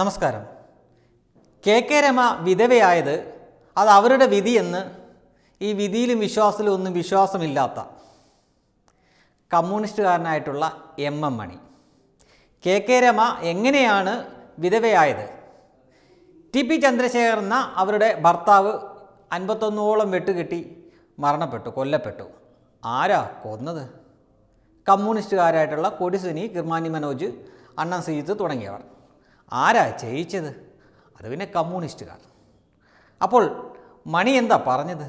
നമസ്കാരം K K Rama വിധവയായത് അത് അവരുടെ വിധിയെന്ന് ഈ വിധിയിലും വിശ്വാസത്തിലും ഒന്നും വിശ്വാസമില്ലാത്ത കമ്മ്യൂണിസ്റ്റുകാരനായിട്ടുള്ള M M Mani K K Rema എങ്ങനെയാണ് വിധവയായത് ടി പി ചന്ദ്രശേഖരൻ എന്ന അവരുടെ ഭർത്താവ് അൻപത്തൊന്നോളം വെട്ടുകെട്ടി മരണപ്പെട്ടു കൊല്ലപ്പെട്ടു ആരാ കൊന്നത് കമ്മ്യൂണിസ്റ്റുകാരായിട്ടുള്ള കൊടിസുനി കിർമാനി മനോജ് അണ്ണൻ സീത്ത് തുടങ്ങിയവർ ആരാ ചെയ്യിച്ചത് അത് പിന്നെ കമ്മ്യൂണിസ്റ്റുകാർ അപ്പോൾ മണി എന്താ പറഞ്ഞത്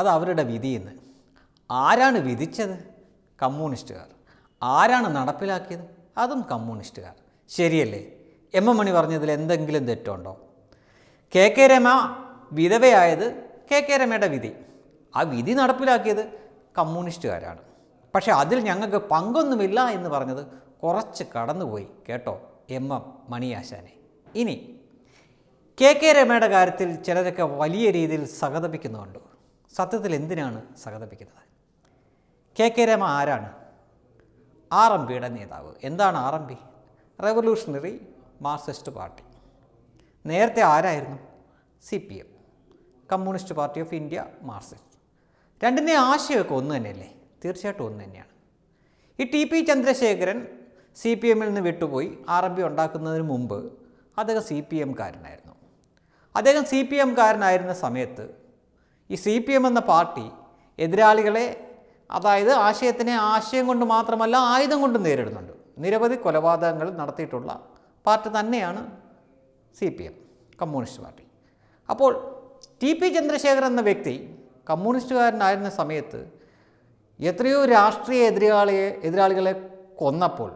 അത് അവരുടെ വിധിയെന്ന് ആരാണ് വിധിച്ചത് കമ്മ്യൂണിസ്റ്റുകാർ ആരാണ് നടപ്പിലാക്കിയത് അതും കമ്മ്യൂണിസ്റ്റുകാർ ശരിയല്ലേ എം എം മണി പറഞ്ഞതിൽ എന്തെങ്കിലും തെറ്റുണ്ടോ കെ കെ രമ വിധവയായത് കെ കെ രമയുടെ വിധി ആ വിധി നടപ്പിലാക്കിയത് കമ്മ്യൂണിസ്റ്റുകാരാണ് പക്ഷേ അതിൽ ഞങ്ങൾക്ക് പങ്കൊന്നുമില്ല എന്ന് പറഞ്ഞത് കുറച്ച് കടന്നുപോയി കേട്ടോ എം എം മണിയാശാനെ ഇനി കെ കെ രമയുടെ കാര്യത്തിൽ ചിലരൊക്കെ വലിയ രീതിയിൽ സഹതപിക്കുന്നുണ്ട് സത്യത്തിൽ എന്തിനാണ് സഹതപിക്കുന്നത് കെ കെ രമ ആരാണ് ആർ എം പിയുടെ നേതാവ് എന്താണ് R M P Revolutionary Marxist Party നേരത്തെ ആരായിരുന്നു C P M communist Party of India Marxist രണ്ടിൻ്റെ ആശയമൊക്കെ ഒന്ന് തന്നെയല്ലേ തീർച്ചയായിട്ടും ഒന്ന് തന്നെയാണ് ഈ T P Chandrasekharan C P എമ്മിൽ നിന്ന് വിട്ടുപോയി ആർ എം പി ഉണ്ടാക്കുന്നതിന് മുമ്പ് അദ്ദേഹം സി പി എംകാരനായിരുന്നു അദ്ദേഹം സി പി എംകാരനായിരുന്ന സമയത്ത് ഈ സി പി എം എന്ന പാർട്ടി എതിരാളികളെ അതായത് ആശയത്തിനെ ആശയം കൊണ്ട് മാത്രമല്ല ആയുധം കൊണ്ട് നേരിടുന്നുണ്ട് നിരവധി കൊലപാതകങ്ങൾ നടത്തിയിട്ടുള്ള പാർട്ടി തന്നെയാണ് C P M communist party അപ്പോൾ ടി പി ചന്ദ്രശേഖരൻ എന്ന വ്യക്തി കമ്മ്യൂണിസ്റ്റുകാരനായിരുന്ന സമയത്ത് എത്രയോ രാഷ്ട്രീയ എതിരാളിയെ എതിരാളികളെ കൊന്നപ്പോൾ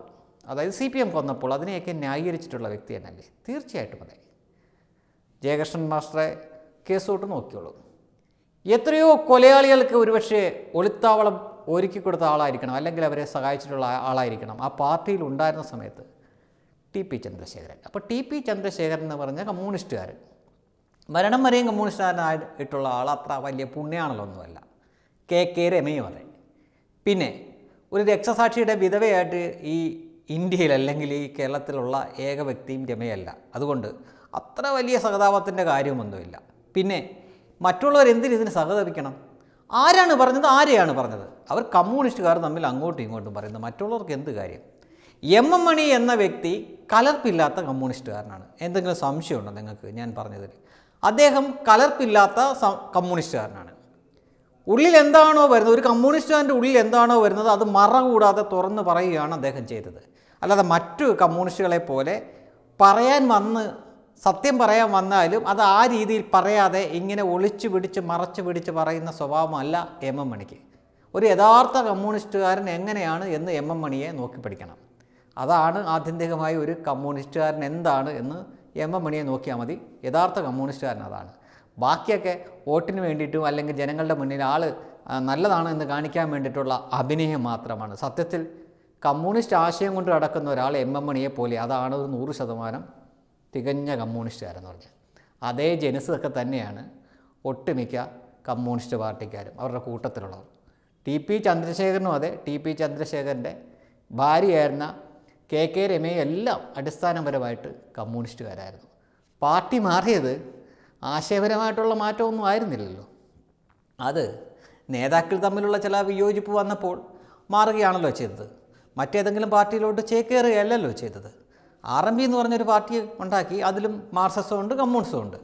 അതായത് സി പി എം കൊന്നപ്പോൾ അതിനെയൊക്കെ ന്യായീകരിച്ചിട്ടുള്ള വ്യക്തി തന്നെയല്ലേ തീർച്ചയായിട്ടും അതെ ജയകൃഷ്ണൻ മാസ്റ്ററെ കേസ് തൊട്ട് നോക്കിയോളൂ എത്രയോ കൊലയാളികൾക്ക് ഒരുപക്ഷെ ഒളിത്താവളം ഒരുക്കി കൊടുത്ത ആളായിരിക്കണം അല്ലെങ്കിൽ അവരെ സഹായിച്ചിട്ടുള്ള ആളായിരിക്കണം ആ പാർട്ടിയിൽ ഉണ്ടായിരുന്ന സമയത്ത് ടി പി ചന്ദ്രശേഖരൻ അപ്പോൾ ടി പി ചന്ദ്രശേഖരൻ എന്ന് പറഞ്ഞ കമ്മ്യൂണിസ്റ്റുകാരൻ മരണം വരെയും കമ്മ്യൂണിസ്റ്റുകാരനായിട്ടുള്ള ആൾ അത്ര വലിയ പുണ്യാണല്ലോ ഒന്നുമല്ല കെ കെ രമയും അതെ പിന്നെ ഒരു രക്ഷസാക്ഷിയുടെ വിധവയായിട്ട് ഈ ഇന്ത്യയിൽ അല്ലെങ്കിൽ ഈ കേരളത്തിലുള്ള ഏക വ്യക്തിയും രമയല്ല അതുകൊണ്ട് അത്ര വലിയ സഹതാപത്തിൻ്റെ കാര്യമൊന്നുമില്ല പിന്നെ മറ്റുള്ളവർ എന്തിനു ഇതിന് സഹതപിക്കണം ആരാണ് പറഞ്ഞത് ആരെയാണ് പറഞ്ഞത് അവർ കമ്മ്യൂണിസ്റ്റുകാർ തമ്മിൽ അങ്ങോട്ടും ഇങ്ങോട്ടും പറയുന്നത് മറ്റുള്ളവർക്ക് എന്ത് കാര്യം എം എം മണി എന്ന വ്യക്തി കലർപ്പില്ലാത്ത കമ്മ്യൂണിസ്റ്റുകാരനാണ് എന്തെങ്കിലും സംശയമുണ്ടോ നിങ്ങൾക്ക് ഞാൻ പറഞ്ഞതിൽ അദ്ദേഹം കലർപ്പില്ലാത്ത കമ്മ്യൂണിസ്റ്റുകാരനാണ് ഉള്ളിൽ എന്താണോ വരുന്നത് ഒരു കമ്മ്യൂണിസ്റ്റുകാരൻ്റെ ഉള്ളിൽ എന്താണോ വരുന്നത് അത് മറ കൂടാതെ തുറന്ന് പറയുകയാണ് അദ്ദേഹം ചെയ്തത് അല്ലാതെ മറ്റു കമ്മ്യൂണിസ്റ്റുകളെ പോലെ പറയാൻ വന്ന് സത്യം പറയാൻ വന്നാലും അത് ആ രീതിയിൽ പറയാതെ ഇങ്ങനെ ഒളിച്ചു പിടിച്ച് മറച്ച് പിടിച്ച് പറയുന്ന സ്വഭാവമല്ല എം എം മണിക്ക് ഒരു യഥാർത്ഥ കമ്മ്യൂണിസ്റ്റുകാരൻ എങ്ങനെയാണ് എന്ന് എം എം മണിയെ നോക്കി പഠിക്കണം അതാണ് ആത്യന്തികമായി ഒരു കമ്മ്യൂണിസ്റ്റുകാരൻ എന്താണ് എന്ന് എം എം മണിയെ നോക്കിയാൽ മതി യഥാർത്ഥ കമ്മ്യൂണിസ്റ്റുകാരൻ അതാണ് ബാക്കിയൊക്കെ വോട്ടിന് വേണ്ടിയിട്ടും അല്ലെങ്കിൽ ജനങ്ങളുടെ മുന്നിൽ ആൾ നല്ലതാണ് എന്ന് കാണിക്കാൻ വേണ്ടിയിട്ടുള്ള അഭിനയം മാത്രമാണ് സത്യത്തിൽ കമ്മ്യൂണിസ്റ്റ് ആശയം കൊണ്ട് നടക്കുന്ന ഒരാൾ എം എം മണിയെ പോലെ അതാണ് ഒരു നൂറ് ശതമാനം തികഞ്ഞ കമ്മ്യൂണിസ്റ്റുകാരെന്ന് പറഞ്ഞാൽ അതേ ജനസൊക്കെ തന്നെയാണ് ഒട്ടുമിക്ക കമ്മ്യൂണിസ്റ്റ് പാർട്ടിക്കാരും അവരുടെ കൂട്ടത്തിലുള്ളവർ ടി പി ചന്ദ്രശേഖരനും അതെ ടി പി ചന്ദ്രശേഖരൻ്റെ ഭാര്യയായിരുന്ന കെ കെ രമയെ എല്ലാം അടിസ്ഥാനപരമായിട്ട് കമ്മ്യൂണിസ്റ്റുകാരായിരുന്നു പാർട്ടി മാറിയത് ആശയപരമായിട്ടുള്ള മാറ്റമൊന്നും ആയിരുന്നില്ലല്ലോ അത് നേതാക്കൾ തമ്മിലുള്ള ചില വിയോജിപ്പ് വന്നപ്പോൾ മാറുകയാണല്ലോ ചെയ്തത് മറ്റേതെങ്കിലും പാർട്ടിയിലോട്ട് ചേക്കേറുകയല്ലല്ലോ ചെയ്തത് ആർ എം പി എന്ന് പറഞ്ഞൊരു പാർട്ടി ഉണ്ടാക്കി അതിലും മാർസസും ഉണ്ട് കമ്മ്യൂണിസ്റ്റും ഉണ്ട്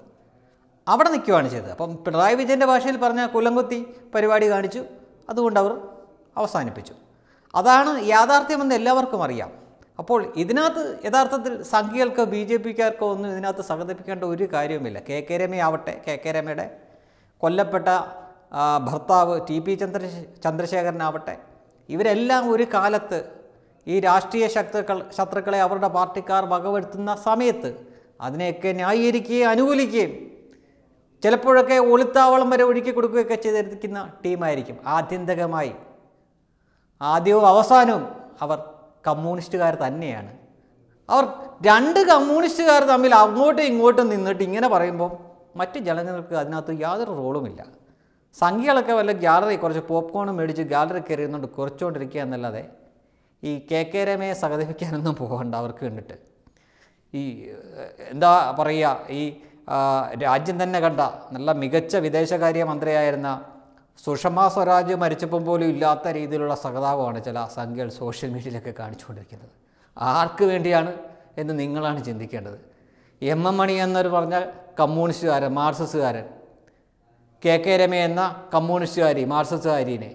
അവിടെ നിൽക്കുകയാണ് ചെയ്തത് അപ്പം പിണറായി വിജയൻ്റെ ഭാഷയിൽ പറഞ്ഞ കുലംകുത്തി പരിപാടി കാണിച്ചു അതുകൊണ്ട് അവർ അവസാനിപ്പിച്ചു അതാണ് യാഥാർത്ഥ്യമെന്ന് എല്ലാവർക്കും അറിയാം അപ്പോൾ ഇതിനകത്ത് യഥാർത്ഥത്തിൽ സംഘികൾക്കോ ബി ജെ പിക്കാർക്കോ ഒന്നും ഇതിനകത്ത് സഹതപിക്കേണ്ട ഒരു കാര്യവുമില്ല കെ കെ ആവട്ടെ കെ കെ രമയുടെ കൊല്ലപ്പെട്ട ഭർത്താവ് ടി പി ചന്ദ്ര ചന്ദ്രശേഖരനാവട്ടെ ഇവരെല്ലാം ഒരു കാലത്ത് ഈ രാഷ്ട്രീയ ശക്തുക്കൾ ശത്രുക്കളെ അവരുടെ പാർട്ടിക്കാർ വകവരുത്തുന്ന സമയത്ത് അതിനെയൊക്കെ ന്യായീകരിക്കുകയും അനുകൂലിക്കുകയും ചിലപ്പോഴൊക്കെ ഒളിത്താവളം വരെ ഒഴുക്കി കൊടുക്കുകയൊക്കെ ചെയ്തിരിക്കുന്ന ടീമായിരിക്കും ആത്യന്തികമായി ആദ്യവും അവസാനവും അവർ കമ്മ്യൂണിസ്റ്റുകാർ തന്നെയാണ് അവർ രണ്ട് കമ്മ്യൂണിസ്റ്റുകാർ തമ്മിൽ അങ്ങോട്ടും ഇങ്ങോട്ടും നിന്നിട്ട് ഇങ്ങനെ പറയുമ്പോൾ മറ്റ് ജനങ്ങൾക്ക് അതിനകത്ത് യാതൊരു റോളുമില്ല സംഖ്യകളൊക്കെ വല്ല ഗാലറി കുറച്ച് പോപ്കോണും മേടിച്ച് ഗാലറി കയറി നിന്നുകൊണ്ട് കുറച്ചുകൊണ്ടിരിക്കുക എന്നല്ലാതെ ഈ കെ കെ രമയെ സഹതപിക്കാനൊന്നും പോകണ്ട അവർക്ക് കണ്ടിട്ട് ഈ എന്താ പറയുക ഈ രാജ്യം തന്നെ കണ്ട നല്ല മികച്ച വിദേശകാര്യ മന്ത്രിയായിരുന്ന സുഷമ സ്വരാജ് മരിച്ചപ്പം പോലും ഇല്ലാത്ത രീതിയിലുള്ള സഹതാപമാണ് ചില സംഖ്യകൾ സോഷ്യൽ മീഡിയയിലൊക്കെ കാണിച്ചുകൊണ്ടിരിക്കുന്നത് ആർക്ക് വേണ്ടിയാണ് എന്ന് നിങ്ങളാണ് ചിന്തിക്കേണ്ടത് എം എം മണി എന്നൊരു പറഞ്ഞ കമ്മ്യൂണിസ്റ്റുകാരൻ മാർക്സിസ്റ്റുകാരൻ കെ കെ രമ എന്ന കമ്മ്യൂണിസ്റ്റുകാരി മാർക്സിസ്റ്റുകാരീനെ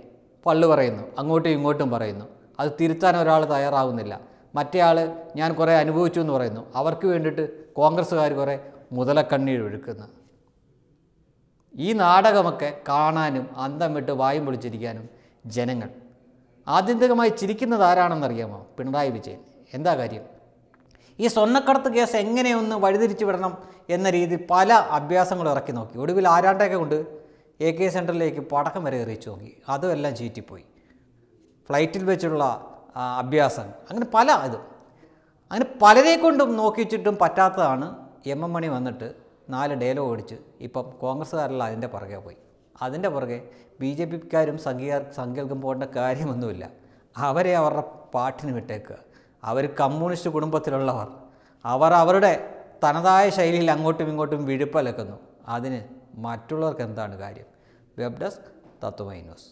പള്ളു പറയുന്നു അങ്ങോട്ടും ഇങ്ങോട്ടും പറയുന്നു അത് തിരുത്താൻ ഒരാൾ തയ്യാറാവുന്നില്ല ആൾ ഞാൻ കുറേ അനുഭവിച്ചു എന്ന് പറയുന്നു അവർക്ക് വേണ്ടിയിട്ട് കോൺഗ്രസ്സുകാർ കുറേ ഒഴുക്കുന്നു ഈ നാടകമൊക്കെ കാണാനും അന്തം വിട്ട് വായും പൊളിച്ചിരിക്കാനും ജനങ്ങൾ ആത്യന്തികമായി ചിരിക്കുന്നത് ആരാണെന്നറിയാമോ പിണറായി വിജയൻ എന്താ കാര്യം ഈ സ്വർണ്ണക്കടത്ത് കേസ് എങ്ങനെയൊന്ന് വഴിതിരിച്ചു വിടണം എന്ന രീതിയിൽ പല അഭ്യാസങ്ങളും ഇറക്കി നോക്കി ഒടുവിൽ ആരാണ്ടൊക്കെ കൊണ്ട് എ കെ സെൻറ്ററിലേക്ക് പടക്കം വരെ എറിയിച്ചു നോക്കി എല്ലാം ചീറ്റിപ്പോയി ഫ്ലൈറ്റിൽ വെച്ചുള്ള അഭ്യാസം അങ്ങനെ പല ഇത് അങ്ങനെ പലരെ കൊണ്ടും നോക്കിച്ചിട്ടും പറ്റാത്തതാണ് എം എം മണി വന്നിട്ട് നാല് ഡയലോഗ് ഓടിച്ച് ഇപ്പം കോൺഗ്രസ്സുകാരെല്ലാം അതിൻ്റെ പുറകെ പോയി അതിൻ്റെ പുറകെ ബി ജെ പിക്കാരും സംഘീകാർ സംഘകൾക്കും പോകേണ്ട കാര്യമൊന്നുമില്ല അവരെ അവരുടെ പാട്ടിന് വിട്ടേക്കുക അവർ കമ്മ്യൂണിസ്റ്റ് കുടുംബത്തിലുള്ളവർ അവർ അവരുടെ തനതായ ശൈലിയിൽ അങ്ങോട്ടും ഇങ്ങോട്ടും വിഴുപ്പലക്കുന്നു അതിന് മറ്റുള്ളവർക്ക് എന്താണ് കാര്യം വെബ് ഡെസ്ക് തത്വമൈ ന്യൂസ്